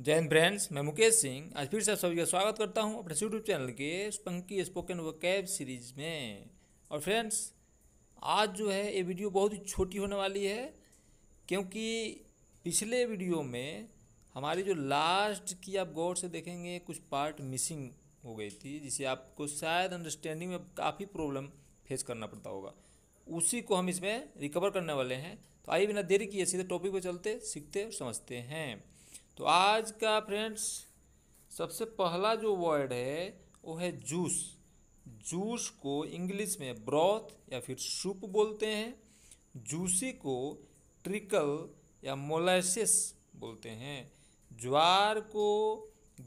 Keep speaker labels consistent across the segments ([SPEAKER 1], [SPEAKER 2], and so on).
[SPEAKER 1] Jain friends मैं मुकेश सिंह आज फिर से आप सभी का स्वागत करता हूं अपने यूट्यूब चैनल के spunky spoken vocab series में और फ्रेंड्स आज जो है ये वीडियो बहुत ही छोटी होने वाली है क्योंकि पिछले वीडियो में हमारी जो लास्ट की आप गौर से देखेंगे कुछ पार्ट मिसिंग हो गई थी जिसे आपको शायद अंडरस्टैंडिंग में काफ़ी प्रॉब्लम फेस करना पड़ता होगा उसी को हम इसमें रिकवर करने वाले हैं तो आइए बिना देरी किए सीधे टॉपिक पर चलते सीखते और समझते हैं तो आज का फ्रेंड्स सबसे पहला जो वर्ड है वो है जूस जूस को इंग्लिश में ब्रॉथ या फिर सूप बोलते हैं जूसी को ट्रिकल या मोलाइसिस बोलते हैं ज्वार को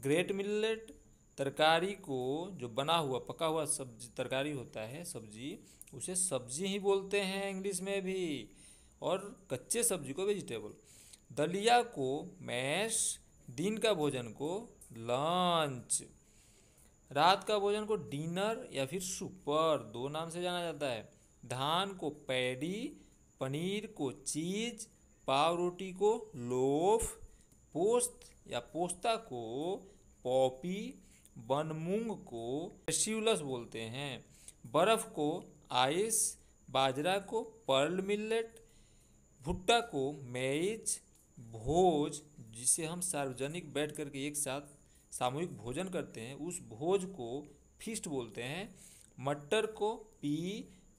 [SPEAKER 1] ग्रेट मिलेट तरकारी को जो बना हुआ पका हुआ सब्जी तरकारी होता है सब्जी उसे सब्जी ही बोलते हैं इंग्लिश में भी और कच्चे सब्जी को वेजिटेबल दलिया को मैश दिन का भोजन को लंच रात का भोजन को डिनर या फिर सुपर दो नाम से जाना जाता है धान को पैडी पनीर को चीज पाव रोटी को लोफ पोस्त या पोस्ता को पॉपी बनमूंग को शिवलस बोलते हैं बर्फ को आइस बाजरा को पर्ल मिल्लेट भुट्टा को मैच भोज जिसे हम सार्वजनिक बैठ करके एक साथ सामूहिक भोजन करते हैं उस भोज को फिस्ट बोलते हैं मटर को पी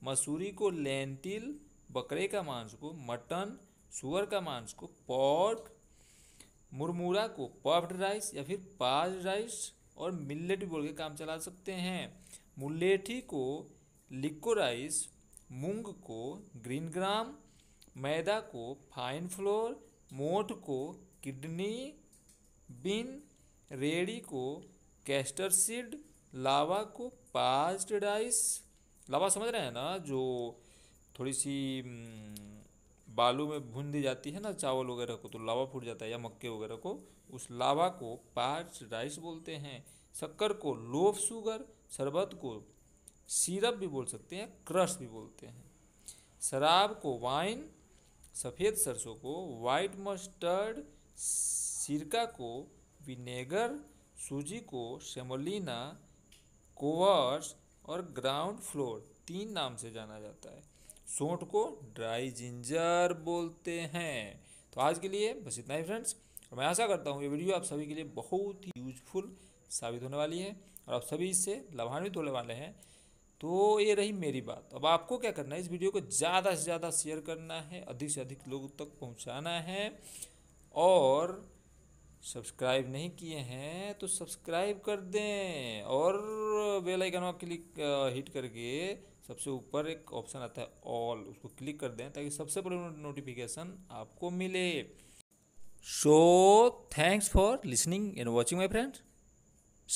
[SPEAKER 1] मसूरी को लेंटिल बकरे का मांस को मटन सुअर का मांस को पॉर्क मुरमुरा को पफ्ड राइस या फिर पाज राइस और मिल्लेट भी बोल के काम चला सकते हैं मुलेठी को लिक्को राइस मूंग को ग्रीन ग्राम मैदा को फाइन फ्लोर मोठ को किडनी बिन रेड़ी को कैस्टर सीड लावा को पास्ट डाइस लावा समझ रहे हैं ना जो थोड़ी सी हम्म, बालू में भून दी जाती है ना चावल वगैरह को तो लावा फूट जाता है या मक्के वगैरह को उस लावा को पार्च राइस बोलते हैं शक्कर को लोफ शुगर शरबत को सीरप भी बोल सकते हैं क्रश भी बोलते हैं शराब को वाइन सफ़ेद सरसों को वाइट मस्टर्ड सिरका को विनेगर सूजी को सेमोलिना कोवर्स और ग्राउंड फ्लोर तीन नाम से जाना जाता है सोंठ को ड्राई जिंजर बोलते हैं तो आज के लिए बस इतना ही फ्रेंड्स और मैं आशा करता हूँ ये वीडियो आप सभी के लिए बहुत ही यूजफुल साबित होने वाली है और आप सभी इससे लाभान्वित होने वाले हैं तो ये रही मेरी बात अब आपको क्या करना है इस वीडियो को ज़्यादा से ज़्यादा शेयर करना है अधिक से अधिक लोगों तक पहुंचाना है और सब्सक्राइब नहीं किए हैं तो सब्सक्राइब कर दें और बेल आइकन को क्लिक हिट करके सबसे ऊपर एक ऑप्शन आता है ऑल उसको क्लिक कर दें ताकि सबसे पहले नोटिफिकेशन आपको मिले so thanks for listening and watching my friends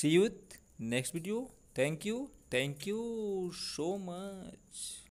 [SPEAKER 1] see youth next video thank you Thank you so much.